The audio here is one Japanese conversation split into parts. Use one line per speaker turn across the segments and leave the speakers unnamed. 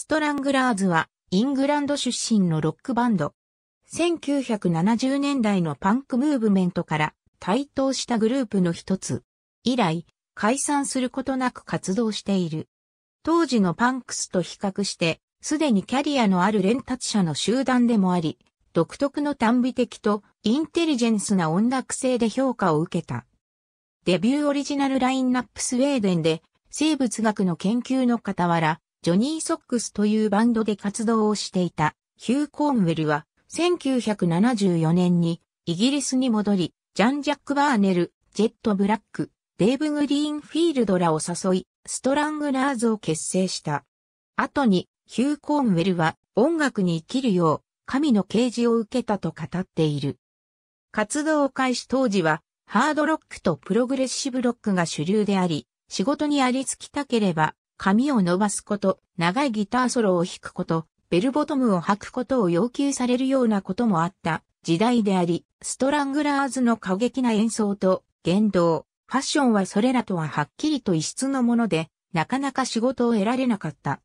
ストラングラーズはイングランド出身のロックバンド。1970年代のパンクムーブメントから台頭したグループの一つ。以来、解散することなく活動している。当時のパンクスと比較して、すでにキャリアのある連達者の集団でもあり、独特の短美的とインテリジェンスな音楽性で評価を受けた。デビューオリジナルラインナップスウェーデンで生物学の研究の傍ら、ジョニー・ソックスというバンドで活動をしていたヒュー・コーンウェルは1974年にイギリスに戻り、ジャン・ジャック・バーネル、ジェット・ブラック、デーブ・グリーンフィールドらを誘い、ストラングラーズを結成した。後にヒュー・コーンウェルは音楽に生きるよう神の啓示を受けたと語っている。活動を開始当時はハードロックとプログレッシブロックが主流であり、仕事にありつきたければ髪を伸ばすこと、長いギターソロを弾くこと、ベルボトムを履くことを要求されるようなこともあった時代であり、ストラングラーズの過激な演奏と言動、ファッションはそれらとははっきりと異質のもので、なかなか仕事を得られなかった。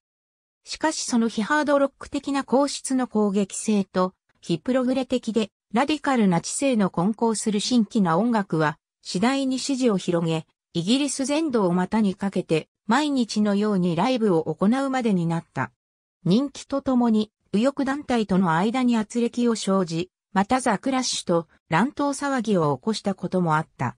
しかしその非ハードロック的な皇室の攻撃性と、非プログレ的で、ラディカルな知性の混交する新規な音楽は、次第に支持を広げ、イギリス全土を股にかけて、毎日のようにライブを行うまでになった。人気とともに、右翼団体との間に圧力を生じ、またザ・クラッシュと乱闘騒ぎを起こしたこともあった。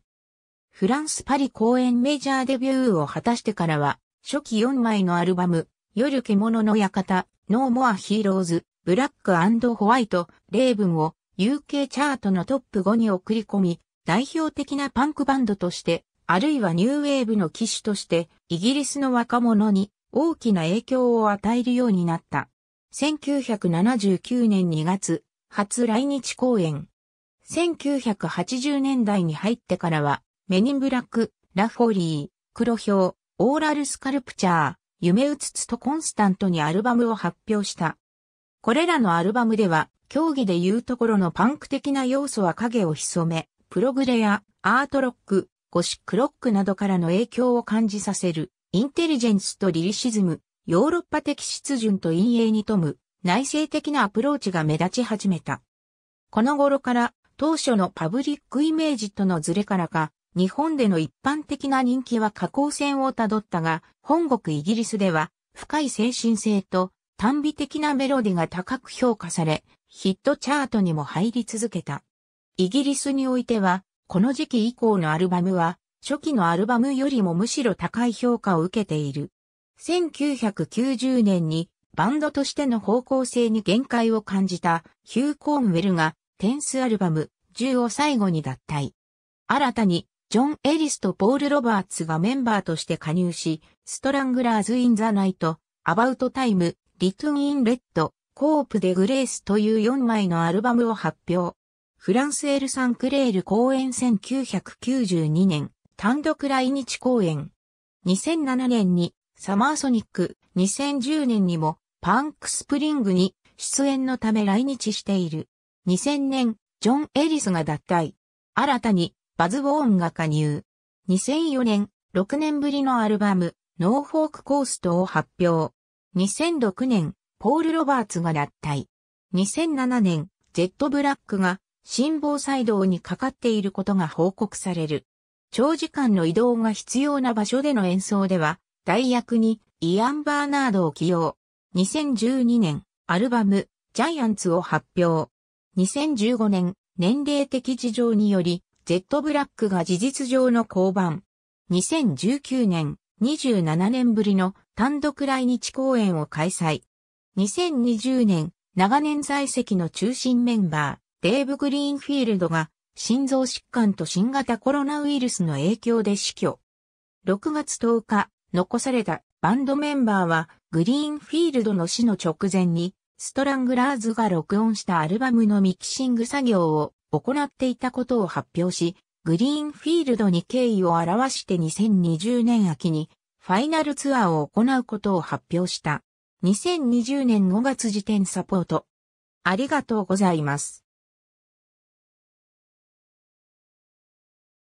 フランス・パリ公演メジャーデビューを果たしてからは、初期4枚のアルバム、夜獣の館、ノーモアヒーローズ、ブラックホワイト、レーブンを UK チャートのトップ5に送り込み、代表的なパンクバンドとしてあるいはニューウェーブの機種として、イギリスの若者に大きな影響を与えるようになった。1979年2月、初来日公演。1980年代に入ってからは、メニンブラック、ラフォリー、黒表、オーラルスカルプチャー、夢うつつとコンスタントにアルバムを発表した。これらのアルバムでは、競技で言うところのパンク的な要素は影を潜め、プログレア、アートロック、ゴシックロックなどからの影響を感じさせる、インテリジェンスとリリシズム、ヨーロッパ的湿潤と陰影に富む、内政的なアプローチが目立ち始めた。この頃から当初のパブリックイメージとのズレからか、日本での一般的な人気は下降線をたどったが、本国イギリスでは深い精神性と短美的なメロディが高く評価され、ヒットチャートにも入り続けた。イギリスにおいては、この時期以降のアルバムは、初期のアルバムよりもむしろ高い評価を受けている。1990年にバンドとしての方向性に限界を感じたヒュー・コーンウェルがテンスアルバム10を最後に脱退。新たにジョン・エリスとポール・ロバーツがメンバーとして加入し、ストラングラーズ・イン・ザ・ナイト、アバウト・タイム、リトゥン・イン・レッド、コープ・デ・グレースという4枚のアルバムを発表。フランスエルサンクレール公演1992年、単独来日公演。2007年にサマーソニック、2010年にもパンクスプリングに出演のため来日している。2000年、ジョン・エリスが脱退。新たにバズ・ウォーンが加入。2004年、6年ぶりのアルバム、ノーフォーク・コーストを発表。2006年、ポール・ロバーツが脱退。2007年、ジェット・ブラックが心房細動にかかっていることが報告される。長時間の移動が必要な場所での演奏では、代役にイアン・バーナードを起用。2012年、アルバム、ジャイアンツを発表。2015年、年齢的事情により、ジェットブラックが事実上の降板。2019年、27年ぶりの単独来日公演を開催。2020年、長年在籍の中心メンバー。デーブ・グリーンフィールドが心臓疾患と新型コロナウイルスの影響で死去。6月10日、残されたバンドメンバーはグリーンフィールドの死の直前にストラングラーズが録音したアルバムのミキシング作業を行っていたことを発表し、グリーンフィールドに敬意を表して2020年秋にファイナルツアーを行うことを発表した。2020年5月時点サポート。ありがとうございます。